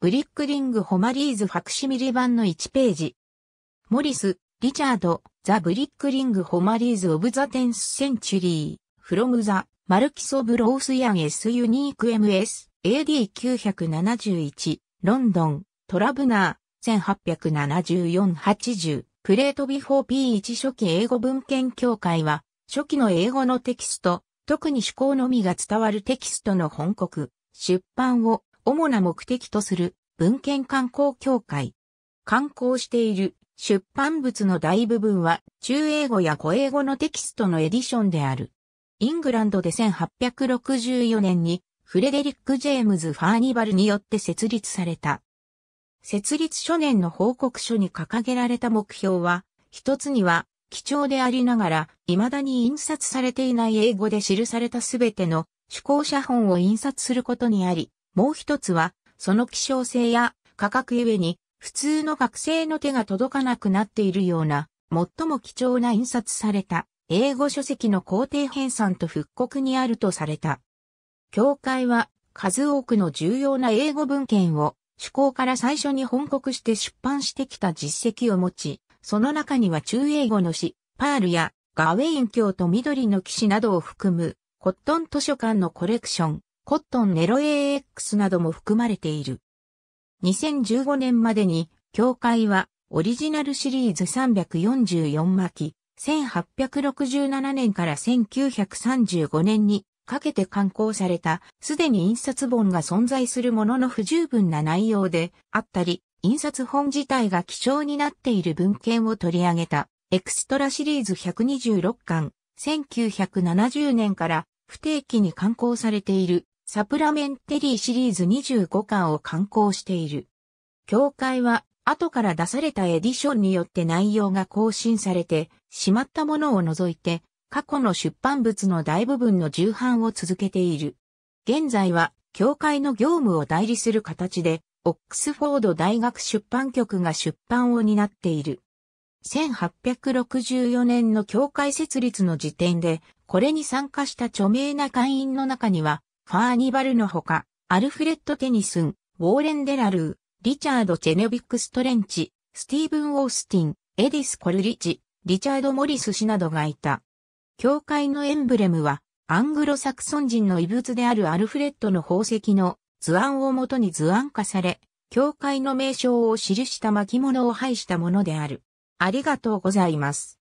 ブリックリング・ホマリーズ・ファクシミリ版の1ページ。モリス、リチャード、ザ・ブリックリング・ホマリーズ・オブ・ザ・テンス・センチュリー、フロム・ザ・マルキソブ・ロース・ヤン・エス・ユニーク・ MS、AD971、ロンドン、トラブナー、1874-80、プレートビフォー P1 初期英語文献協会は、初期の英語のテキスト、特に思考のみが伝わるテキストの本国、出版を主な目的とする文献観光協会。観光している出版物の大部分は中英語や古英語のテキストのエディションである。イングランドで1864年にフレデリック・ジェームズ・ファーニバルによって設立された。設立初年の報告書に掲げられた目標は、一つには、貴重でありながら、未だに印刷されていない英語で記されたすべての、主講者本を印刷することにあり、もう一つは、その希少性や価格ゆえに、普通の学生の手が届かなくなっているような、最も貴重な印刷された英語書籍の皇帝編纂と復刻にあるとされた。教会は数多くの重要な英語文献を趣向から最初に本国して出版してきた実績を持ち、その中には中英語の詩、パールやガウェイン教と緑の騎士などを含むコットン図書館のコレクション、コットンネロ AX なども含まれている。2015年までに、協会は、オリジナルシリーズ344巻、1867年から1935年にかけて刊行された、すでに印刷本が存在するものの不十分な内容であったり、印刷本自体が貴重になっている文献を取り上げた、エクストラシリーズ126巻、1970年から不定期に刊行されているサプラメンテリーシリーズ25巻を刊行している。教会は後から出されたエディションによって内容が更新されて、しまったものを除いて、過去の出版物の大部分の重版を続けている。現在は、教会の業務を代理する形で、オックスフォード大学出版局が出版を担っている。1864年の教会設立の時点で、これに参加した著名な会員の中には、ファーニバルのほか、アルフレッド・テニスン、ウォーレン・デラルー、リチャード・チェネビック・ストレンチ、スティーブン・オースティン、エディス・コルリチ、リチャード・モリス氏などがいた。教会のエンブレムは、アングロサクソン人の遺物であるアルフレッドの宝石の図案をもとに図案化され、教会の名称を記した巻物を配したものである。ありがとうございます。